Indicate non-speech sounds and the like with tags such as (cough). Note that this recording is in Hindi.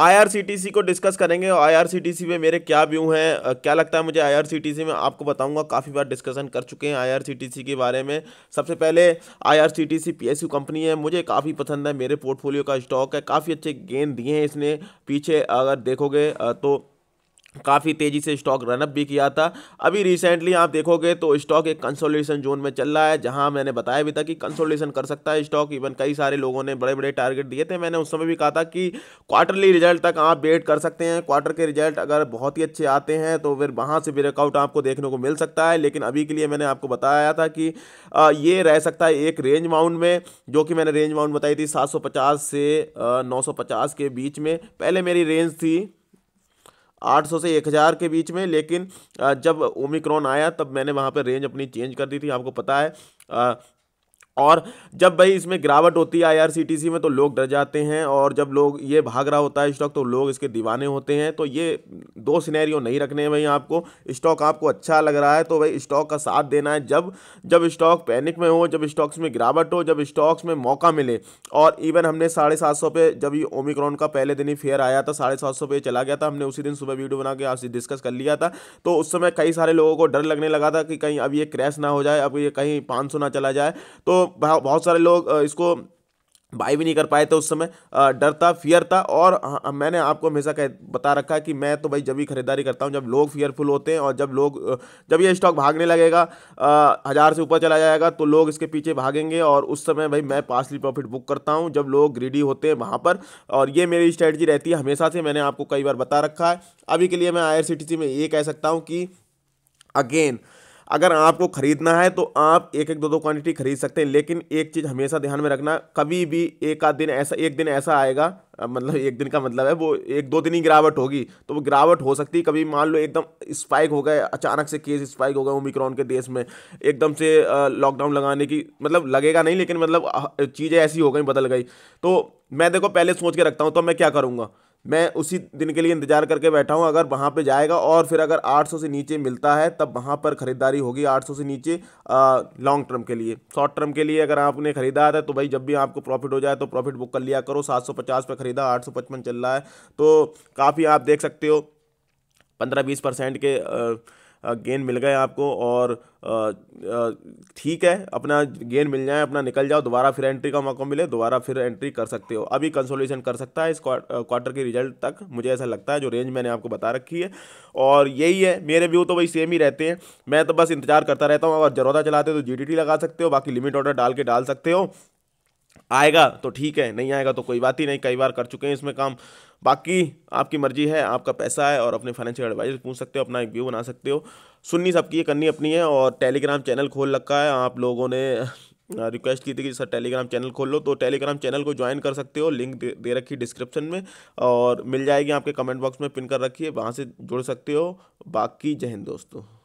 आईआरसीटीसी को डिस्कस करेंगे और आईआरसीटीसी में मेरे क्या व्यू हैं क्या लगता है मुझे आईआरसीटीसी में आपको बताऊंगा काफ़ी बार डिस्कशन कर चुके हैं आईआरसीटीसी के बारे में सबसे पहले आईआरसीटीसी पीएसयू कंपनी है मुझे काफ़ी पसंद है मेरे पोर्टफोलियो का स्टॉक है काफ़ी अच्छे गेंद दिए हैं इसने पीछे अगर देखोगे तो काफ़ी तेज़ी से स्टॉक रनअप भी किया था अभी रिसेंटली आप देखोगे तो स्टॉक एक कंसोलिडेशन जोन में चल रहा है जहां मैंने बताया भी था कि कंसोलिडेशन कर सकता है स्टॉक इवन कई सारे लोगों ने बड़े बड़े टारगेट दिए थे मैंने उस समय भी कहा था कि क्वार्टरली रिजल्ट तक आप वेट कर सकते हैं क्वार्टर के रिजल्ट अगर बहुत ही अच्छे आते हैं तो फिर वहाँ से ब्रेकआउट आपको देखने को मिल सकता है लेकिन अभी के लिए मैंने आपको बताया था कि ये रह सकता है एक रेंज माउंड में जो कि मैंने रेंज माउंड बताई थी सात से नौ के बीच में पहले मेरी रेंज थी 800 से 1000 के बीच में लेकिन जब ओमिक्रॉन आया तब मैंने वहाँ पर रेंज अपनी चेंज कर दी थी आपको पता है और जब भाई इसमें गिरावट होती है आई में तो लोग डर जाते हैं और जब लोग ये भाग रहा होता है स्टॉक तो लोग इसके दीवाने होते हैं तो ये दो सिनेरियो नहीं रखने हैं भाई आपको स्टॉक आपको अच्छा लग रहा है तो भाई स्टॉक का साथ देना है जब जब स्टॉक पैनिक में हो जब स्टॉक्स में गिरावट हो जब स्टॉक्स में मौका मिले और इवन हमने साढ़े सात सौ पे जब ये ओमिक्रॉन का पहले दिन ही फेयर आया था साढ़े सात सौ चला गया था हमने उसी दिन सुबह वीडियो बना के आपसे डिस्कस कर लिया था तो उस समय कई सारे लोगों को डर लगने लगा था कि कहीं अब ये क्रैश ना हो जाए अब ये कहीं पाँच ना चला जाए तो बहुत सारे लोग इसको बाई भी नहीं कर पाए थे उस समय डर था फियर था और मैंने आपको हमेशा कह बता रखा है कि मैं तो भाई जब भी ख़रीदारी करता हूँ जब लोग फियरफुल होते हैं और जब लोग जब ये स्टॉक भागने लगेगा हज़ार से ऊपर चला जाएगा तो लोग इसके पीछे भागेंगे और उस समय भाई मैं पासली प्रॉफिट बुक करता हूँ जब लोग ग्रीडी होते हैं वहाँ पर और ये मेरी स्ट्रैटी रहती है हमेशा से मैंने आपको कई बार बता रखा है अभी के लिए मैं आई में ये कह सकता हूँ कि अगेन अगर आपको खरीदना है तो आप एक एक दो दो क्वांटिटी खरीद सकते हैं लेकिन एक चीज़ हमेशा ध्यान में रखना कभी भी एक आध दिन ऐसा एक दिन ऐसा आएगा मतलब एक दिन का मतलब है वो एक दो दिन ही गिरावट होगी तो वो गिरावट हो सकती है कभी मान लो एकदम स्पाइक हो गए अचानक से केस स्पाइक हो गए ओमिक्रॉन के देश में एकदम से लॉकडाउन लगाने की मतलब लगेगा नहीं लेकिन मतलब चीज़ें ऐसी हो गई बदल गई तो मैं देखो पहले सोच के रखता हूँ तो मैं क्या करूँगा मैं उसी दिन के लिए इंतज़ार करके बैठा हूँ अगर वहाँ पर जाएगा और फिर अगर आठ से नीचे मिलता है तब वहाँ पर ख़रीदारी होगी आठ से नीचे लॉन्ग टर्म के लिए शॉर्ट टर्म के लिए अगर आपने ख़रीदा है तो भाई जब भी आपको प्रॉफिट हो जाए तो प्रॉफिट बुक कर लिया करो पचास पर ख़रीदा पचपन चल रहा है तो काफ़ी आप देख सकते हो पंद्रह बीस परसेंट के गेन मिल गए आपको और ठीक है अपना गेंद मिल जाए अपना निकल जाओ दोबारा फिर एंट्री का मौका मिले दोबारा फिर एंट्री कर सकते हो अभी कंसोलेशन कर सकता है इस क्वार्टर के रिजल्ट तक मुझे ऐसा लगता है जो रेंज मैंने आपको बता रखी है और यही है मेरे व्यू तो वही सेम ही रहते हैं मैं तो बस इंतजार करता रहता हूँ अगर जरोदा चलाते हो तो जी लगा सकते हो बाकी लिमिट ऑर्डर डाल के डाल सकते हो आएगा तो ठीक है नहीं आएगा तो कोई बात ही नहीं कई बार कर चुके हैं इसमें काम बाकी आपकी मर्जी है आपका पैसा है और अपने फाइनेंशियल एडवाइजर पूछ सकते हो अपना एक व्यू बना सकते हो सुननी सबकी ये करनी अपनी है और टेलीग्राम चैनल खोल रखा है आप लोगों ने रिक्वेस्ट (laughs) की थी कि सर टेलीग्राम चैनल खोल लो तो टेलीग्राम चैनल को ज्वाइन कर सकते हो लिंक दे, रखी डिस्क्रिप्शन में और मिल जाएगी आपके कमेंट बॉक्स में पिन कर रखिए वहाँ से जुड़ सकते हो बाकी जय हिंद दोस्तों